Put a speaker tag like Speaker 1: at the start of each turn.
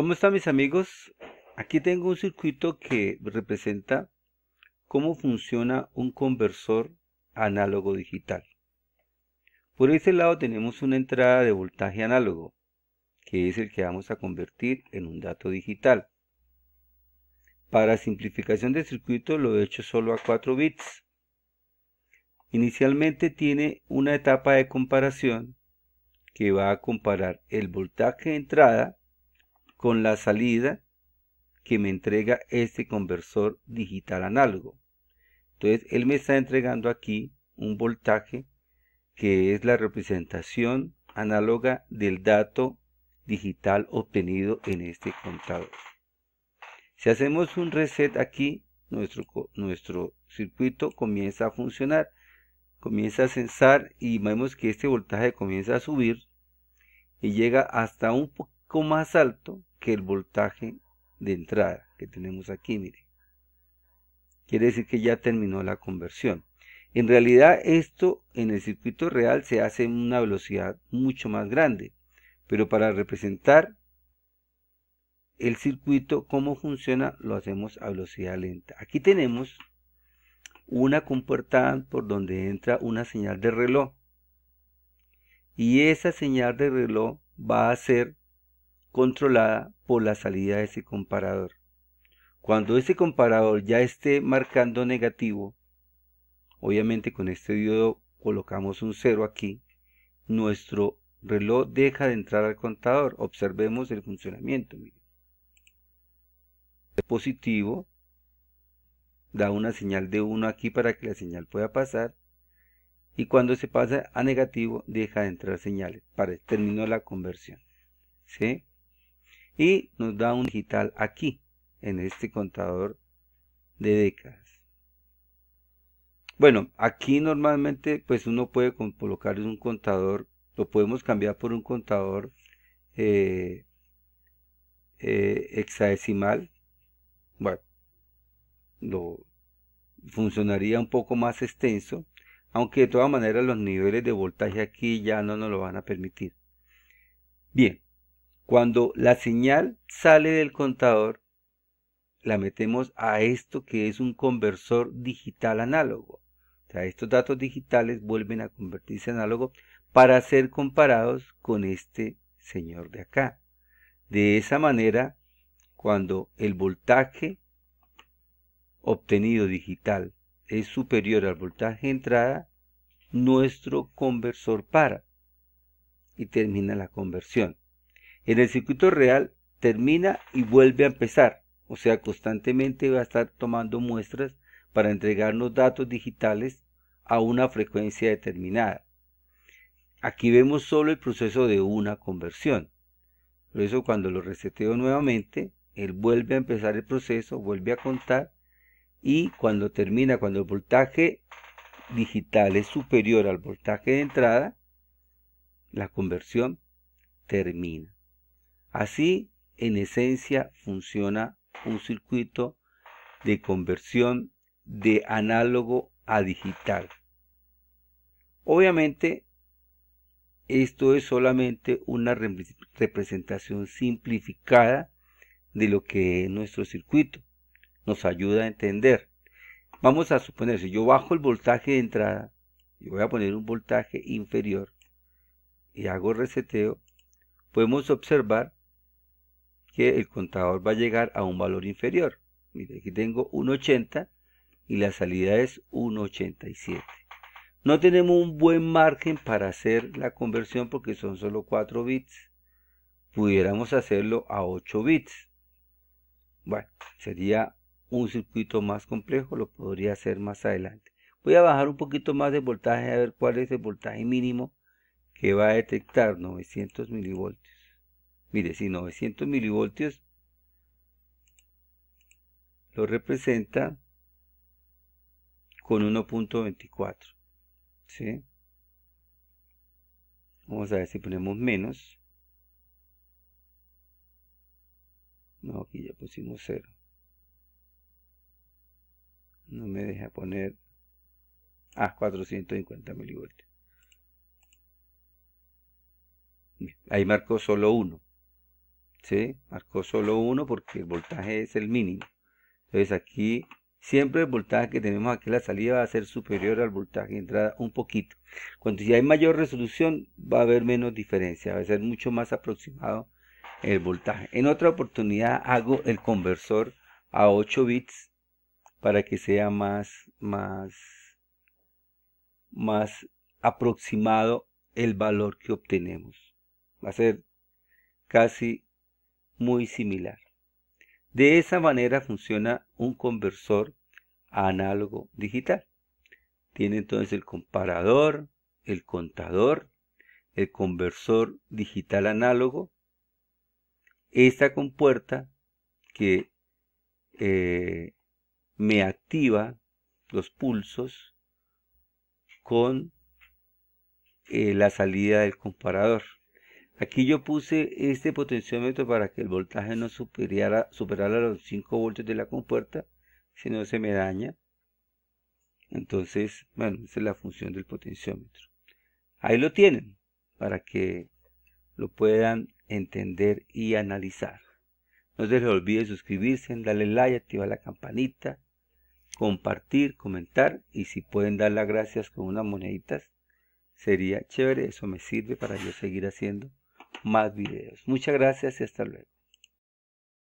Speaker 1: ¿Cómo están mis amigos? Aquí tengo un circuito que representa cómo funciona un conversor análogo digital. Por este lado tenemos una entrada de voltaje análogo, que es el que vamos a convertir en un dato digital. Para simplificación del circuito lo he hecho solo a 4 bits. Inicialmente tiene una etapa de comparación que va a comparar el voltaje de entrada con la salida que me entrega este conversor digital análogo. Entonces, él me está entregando aquí un voltaje que es la representación análoga del dato digital obtenido en este contador. Si hacemos un reset aquí, nuestro, nuestro circuito comienza a funcionar, comienza a censar y vemos que este voltaje comienza a subir y llega hasta un poco más alto que el voltaje de entrada que tenemos aquí, mire. Quiere decir que ya terminó la conversión. En realidad esto en el circuito real se hace en una velocidad mucho más grande, pero para representar el circuito, cómo funciona, lo hacemos a velocidad lenta. Aquí tenemos una compuerta por donde entra una señal de reloj y esa señal de reloj va a ser controlada por la salida de ese comparador. Cuando ese comparador ya esté marcando negativo, obviamente con este diodo colocamos un 0 aquí, nuestro reloj deja de entrar al contador. Observemos el funcionamiento. Miren. Positivo, da una señal de 1 aquí para que la señal pueda pasar. Y cuando se pasa a negativo, deja de entrar señales para el término de la conversión. ¿Sí? y nos da un digital aquí en este contador de décadas bueno aquí normalmente pues uno puede colocar un contador lo podemos cambiar por un contador eh, eh, hexadecimal bueno lo funcionaría un poco más extenso aunque de todas maneras los niveles de voltaje aquí ya no nos lo van a permitir bien cuando la señal sale del contador, la metemos a esto que es un conversor digital análogo. O sea, estos datos digitales vuelven a convertirse en análogo para ser comparados con este señor de acá. De esa manera, cuando el voltaje obtenido digital es superior al voltaje de entrada, nuestro conversor para y termina la conversión. En el circuito real termina y vuelve a empezar, o sea, constantemente va a estar tomando muestras para entregarnos datos digitales a una frecuencia determinada. Aquí vemos solo el proceso de una conversión. Por eso cuando lo reseteo nuevamente, él vuelve a empezar el proceso, vuelve a contar y cuando termina, cuando el voltaje digital es superior al voltaje de entrada, la conversión termina. Así, en esencia, funciona un circuito de conversión de análogo a digital. Obviamente, esto es solamente una representación simplificada de lo que es nuestro circuito. Nos ayuda a entender. Vamos a suponer, si yo bajo el voltaje de entrada, y voy a poner un voltaje inferior y hago reseteo, podemos observar que el contador va a llegar a un valor inferior. Mire, aquí tengo 1.80 y la salida es 1.87. No tenemos un buen margen para hacer la conversión porque son solo 4 bits. Pudiéramos hacerlo a 8 bits. Bueno, sería un circuito más complejo, lo podría hacer más adelante. Voy a bajar un poquito más de voltaje a ver cuál es el voltaje mínimo que va a detectar 900 milivoltios. Mire, si 900 milivoltios lo representa con 1.24. ¿sí? Vamos a ver si ponemos menos. No, aquí ya pusimos 0. No me deja poner a ah, 450 milivoltios. Ahí marcó solo uno. Marcó solo uno porque el voltaje es el mínimo. Entonces aquí siempre el voltaje que tenemos aquí la salida va a ser superior al voltaje de entrada un poquito. Cuando ya hay mayor resolución va a haber menos diferencia, va a ser mucho más aproximado el voltaje. En otra oportunidad hago el conversor a 8 bits para que sea más, más, más aproximado el valor que obtenemos. Va a ser casi muy similar. De esa manera funciona un conversor análogo digital. Tiene entonces el comparador, el contador, el conversor digital análogo, esta compuerta que eh, me activa los pulsos con eh, la salida del comparador. Aquí yo puse este potenciómetro para que el voltaje no superara, los 5 voltios de la compuerta, si no se me daña. Entonces, bueno, esa es la función del potenciómetro. Ahí lo tienen, para que lo puedan entender y analizar. No se les olvide suscribirse, darle like, activar la campanita, compartir, comentar y si pueden dar las gracias con unas moneditas, sería chévere, eso me sirve para yo seguir haciendo más videos. Muchas gracias y hasta luego.